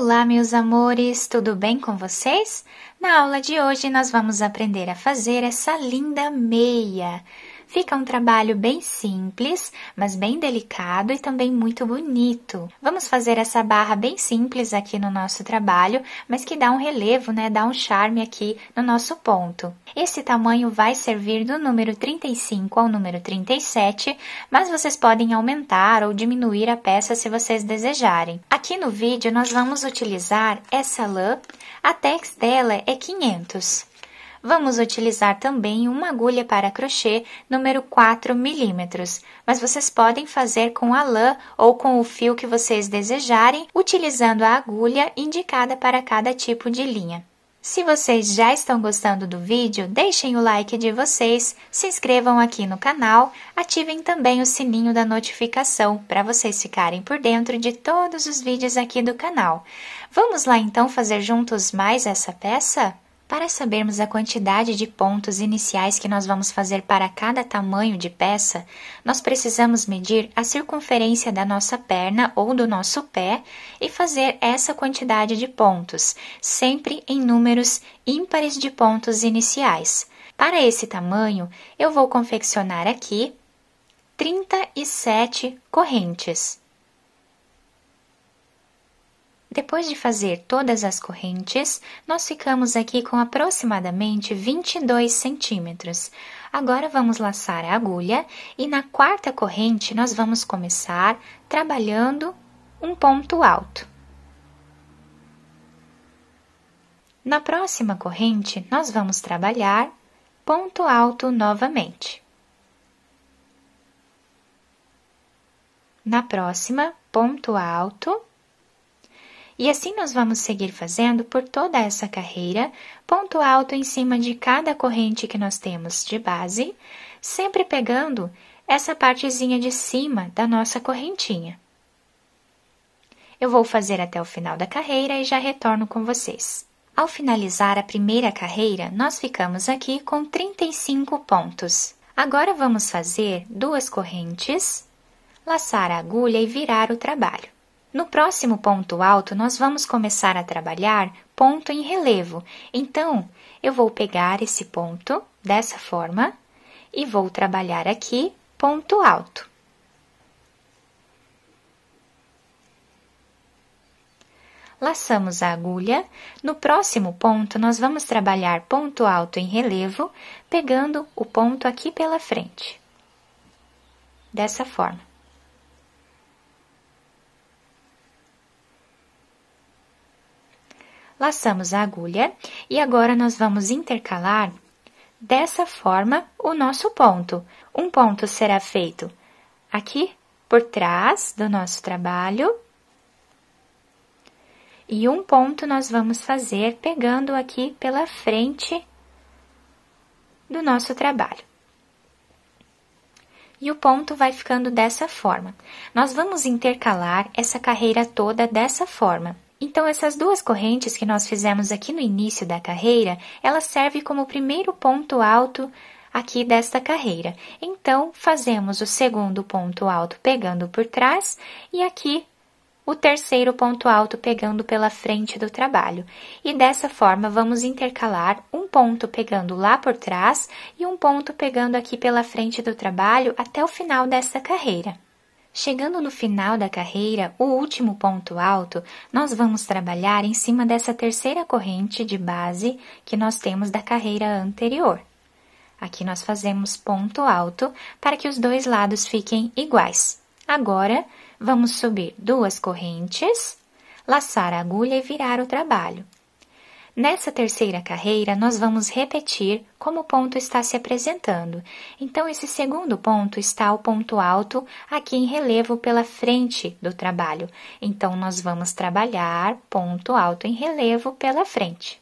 Olá, meus amores, tudo bem com vocês? Na aula de hoje nós vamos aprender a fazer essa linda meia. Fica um trabalho bem simples, mas bem delicado e também muito bonito. Vamos fazer essa barra bem simples aqui no nosso trabalho, mas que dá um relevo, né? Dá um charme aqui no nosso ponto. Esse tamanho vai servir do número 35 ao número 37, mas vocês podem aumentar ou diminuir a peça se vocês desejarem. Aqui no vídeo nós vamos utilizar essa lã, a tex dela é 500. Vamos utilizar também uma agulha para crochê número 4 milímetros, mas vocês podem fazer com a lã ou com o fio que vocês desejarem, utilizando a agulha indicada para cada tipo de linha. Se vocês já estão gostando do vídeo, deixem o like de vocês, se inscrevam aqui no canal, ativem também o sininho da notificação para vocês ficarem por dentro de todos os vídeos aqui do canal. Vamos lá então fazer juntos mais essa peça? Para sabermos a quantidade de pontos iniciais que nós vamos fazer para cada tamanho de peça, nós precisamos medir a circunferência da nossa perna ou do nosso pé e fazer essa quantidade de pontos, sempre em números ímpares de pontos iniciais. Para esse tamanho, eu vou confeccionar aqui 37 correntes. Depois de fazer todas as correntes, nós ficamos aqui com aproximadamente 22 centímetros. Agora vamos laçar a agulha e na quarta corrente nós vamos começar trabalhando um ponto alto. Na próxima corrente, nós vamos trabalhar ponto alto novamente. Na próxima, ponto alto e assim nós vamos seguir fazendo por toda essa carreira, ponto alto em cima de cada corrente que nós temos de base, sempre pegando essa partezinha de cima da nossa correntinha. Eu vou fazer até o final da carreira e já retorno com vocês. Ao finalizar a primeira carreira, nós ficamos aqui com 35 pontos. Agora vamos fazer duas correntes, laçar a agulha e virar o trabalho. No próximo ponto alto, nós vamos começar a trabalhar ponto em relevo. Então, eu vou pegar esse ponto dessa forma e vou trabalhar aqui ponto alto. Laçamos a agulha. No próximo ponto, nós vamos trabalhar ponto alto em relevo, pegando o ponto aqui pela frente. Dessa forma. laçamos a agulha e agora nós vamos intercalar dessa forma o nosso ponto. Um ponto será feito aqui por trás do nosso trabalho e um ponto nós vamos fazer pegando aqui pela frente do nosso trabalho. E o ponto vai ficando dessa forma. Nós vamos intercalar essa carreira toda dessa forma. Então essas duas correntes que nós fizemos aqui no início da carreira, elas servem como o primeiro ponto alto aqui desta carreira. Então fazemos o segundo ponto alto pegando por trás e aqui o terceiro ponto alto pegando pela frente do trabalho. E dessa forma, vamos intercalar um ponto pegando lá por trás e um ponto pegando aqui pela frente do trabalho até o final dessa carreira. Chegando no final da carreira, o último ponto alto, nós vamos trabalhar em cima dessa terceira corrente de base que nós temos da carreira anterior. Aqui nós fazemos ponto alto para que os dois lados fiquem iguais. Agora, vamos subir duas correntes, laçar a agulha e virar o trabalho. Nessa terceira carreira, nós vamos repetir como o ponto está se apresentando. Então, esse segundo ponto está o ponto alto aqui em relevo pela frente do trabalho. Então, nós vamos trabalhar ponto alto em relevo pela frente.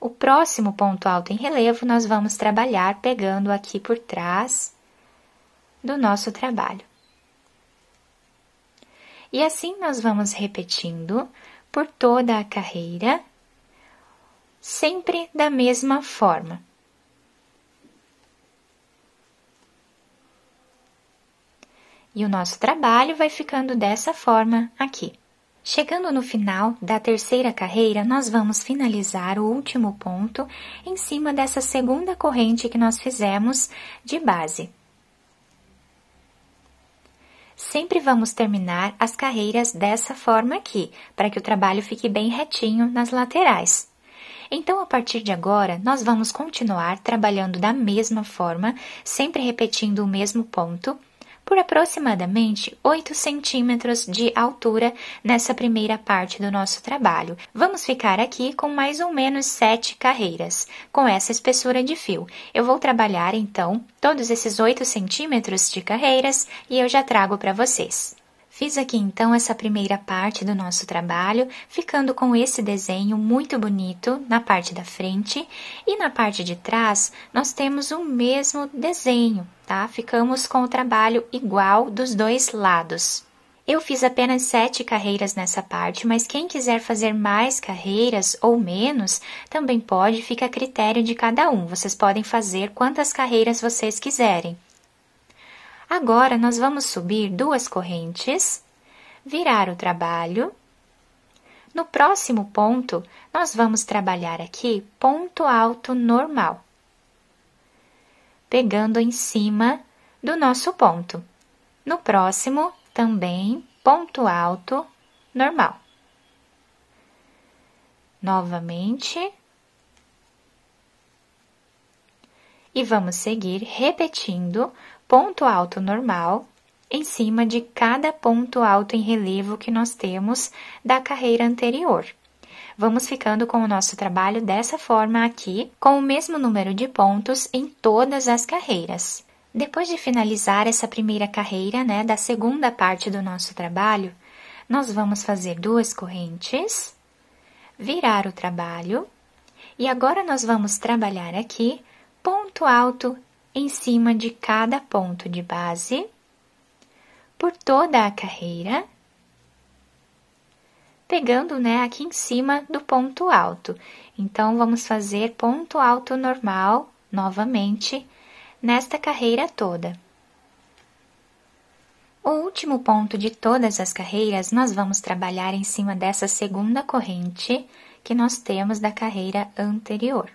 O próximo ponto alto em relevo nós vamos trabalhar pegando aqui por trás do nosso trabalho. E assim nós vamos repetindo por toda a carreira, sempre da mesma forma. E o nosso trabalho vai ficando dessa forma aqui. Chegando no final da terceira carreira, nós vamos finalizar o último ponto em cima dessa segunda corrente que nós fizemos de base. Sempre vamos terminar as carreiras dessa forma aqui, para que o trabalho fique bem retinho nas laterais. Então, a partir de agora, nós vamos continuar trabalhando da mesma forma, sempre repetindo o mesmo ponto, por aproximadamente 8 centímetros de altura nessa primeira parte do nosso trabalho. Vamos ficar aqui com mais ou menos 7 carreiras, com essa espessura de fio. Eu vou trabalhar, então, todos esses 8 centímetros de carreiras e eu já trago para vocês. Fiz aqui então essa primeira parte do nosso trabalho, ficando com esse desenho muito bonito na parte da frente e na parte de trás nós temos o mesmo desenho, tá? Ficamos com o trabalho igual dos dois lados. Eu fiz apenas sete carreiras nessa parte, mas quem quiser fazer mais carreiras ou menos, também pode, fica a critério de cada um. Vocês podem fazer quantas carreiras vocês quiserem. Agora, nós vamos subir duas correntes, virar o trabalho. No próximo ponto, nós vamos trabalhar aqui ponto alto normal pegando em cima do nosso ponto. No próximo, também ponto alto normal. Novamente. E vamos seguir repetindo ponto alto normal em cima de cada ponto alto em relevo que nós temos da carreira anterior. Vamos ficando com o nosso trabalho dessa forma aqui, com o mesmo número de pontos em todas as carreiras. Depois de finalizar essa primeira carreira, né, da segunda parte do nosso trabalho, nós vamos fazer duas correntes, virar o trabalho, e agora nós vamos trabalhar aqui ponto alto em cima de cada ponto de base por toda a carreira pegando né, aqui em cima do ponto alto. Então, vamos fazer ponto alto normal, novamente, nesta carreira toda. O último ponto de todas as carreiras, nós vamos trabalhar em cima dessa segunda corrente que nós temos da carreira anterior.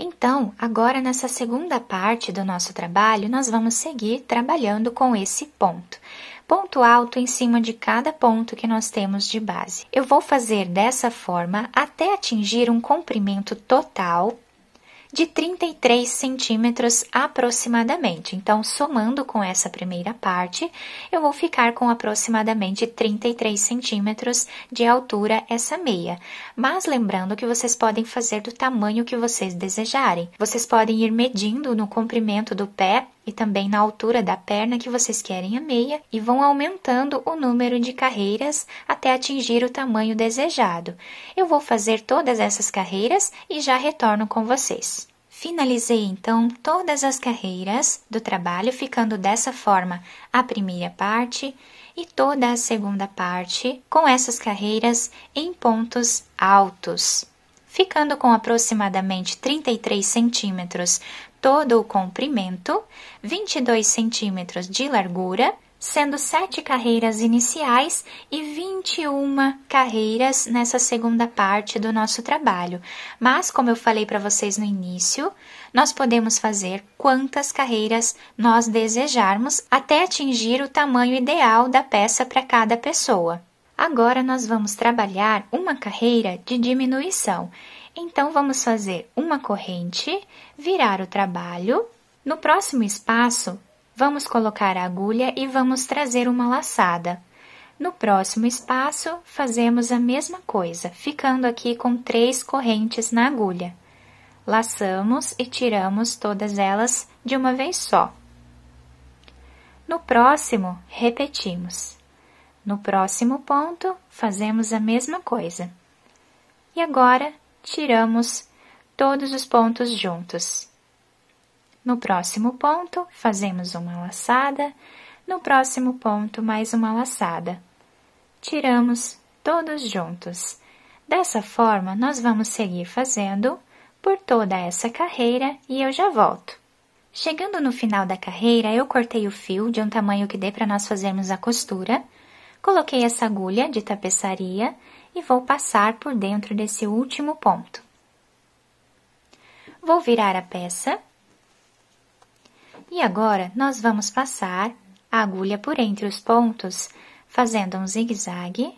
Então, agora nessa segunda parte do nosso trabalho, nós vamos seguir trabalhando com esse ponto. Ponto alto em cima de cada ponto que nós temos de base. Eu vou fazer dessa forma até atingir um comprimento total de 33 centímetros aproximadamente. Então, somando com essa primeira parte, eu vou ficar com aproximadamente 33 centímetros de altura essa meia. Mas lembrando que vocês podem fazer do tamanho que vocês desejarem. Vocês podem ir medindo no comprimento do pé e também na altura da perna que vocês querem a meia e vão aumentando o número de carreiras até atingir o tamanho desejado. Eu vou fazer todas essas carreiras e já retorno com vocês. Finalizei então todas as carreiras do trabalho, ficando dessa forma a primeira parte e toda a segunda parte com essas carreiras em pontos altos ficando com aproximadamente 33 centímetros todo o comprimento, 22 centímetros de largura, sendo sete carreiras iniciais e 21 carreiras nessa segunda parte do nosso trabalho. Mas, como eu falei para vocês no início, nós podemos fazer quantas carreiras nós desejarmos até atingir o tamanho ideal da peça para cada pessoa. Agora nós vamos trabalhar uma carreira de diminuição. Então, vamos fazer uma corrente, virar o trabalho. No próximo espaço, vamos colocar a agulha e vamos trazer uma laçada. No próximo espaço, fazemos a mesma coisa, ficando aqui com três correntes na agulha. Laçamos e tiramos todas elas de uma vez só. No próximo, repetimos. No próximo ponto, fazemos a mesma coisa. E agora, tiramos todos os pontos juntos. No próximo ponto, fazemos uma laçada. No próximo ponto, mais uma laçada. Tiramos todos juntos. Dessa forma, nós vamos seguir fazendo por toda essa carreira e eu já volto. Chegando no final da carreira, eu cortei o fio de um tamanho que dê para nós fazermos a costura Coloquei essa agulha de tapeçaria e vou passar por dentro desse último ponto. Vou virar a peça. E agora, nós vamos passar a agulha por entre os pontos, fazendo um zigue-zague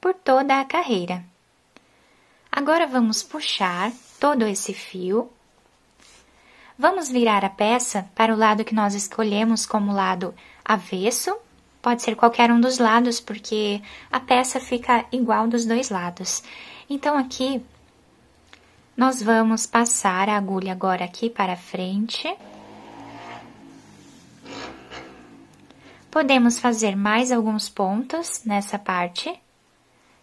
por toda a carreira. Agora, vamos puxar todo esse fio. Vamos virar a peça para o lado que nós escolhemos como lado avesso Pode ser qualquer um dos lados, porque a peça fica igual dos dois lados. Então, aqui, nós vamos passar a agulha agora aqui para frente. Podemos fazer mais alguns pontos nessa parte,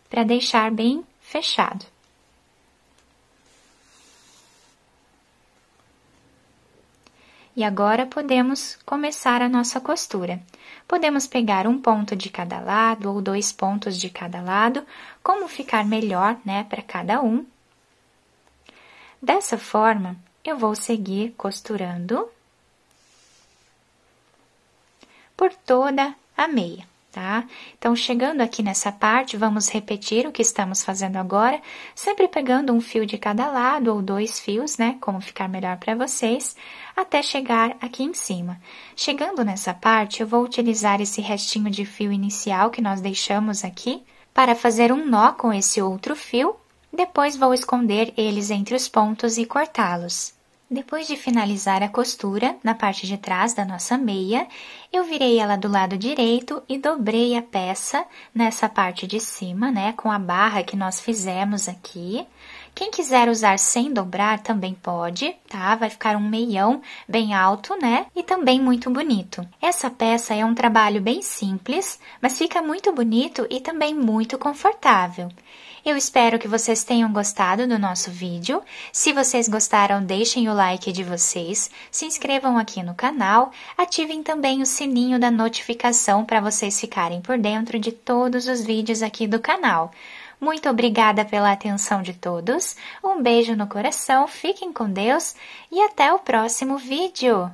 para deixar bem fechado. E agora podemos começar a nossa costura. Podemos pegar um ponto de cada lado ou dois pontos de cada lado, como ficar melhor, né, para cada um. Dessa forma, eu vou seguir costurando por toda a meia tá? Então, chegando aqui nessa parte, vamos repetir o que estamos fazendo agora, sempre pegando um fio de cada lado ou dois fios, né? Como ficar melhor para vocês, até chegar aqui em cima. Chegando nessa parte, eu vou utilizar esse restinho de fio inicial que nós deixamos aqui para fazer um nó com esse outro fio, depois vou esconder eles entre os pontos e cortá-los. Depois de finalizar a costura na parte de trás da nossa meia, eu virei ela do lado direito e dobrei a peça nessa parte de cima, né, com a barra que nós fizemos aqui. Quem quiser usar sem dobrar também pode, tá? Vai ficar um meião bem alto, né? E também muito bonito. Essa peça é um trabalho bem simples, mas fica muito bonito e também muito confortável. Eu espero que vocês tenham gostado do nosso vídeo. Se vocês gostaram, deixem o like de vocês, se inscrevam aqui no canal, ativem também o sininho da notificação para vocês ficarem por dentro de todos os vídeos aqui do canal. Muito obrigada pela atenção de todos, um beijo no coração, fiquem com Deus e até o próximo vídeo!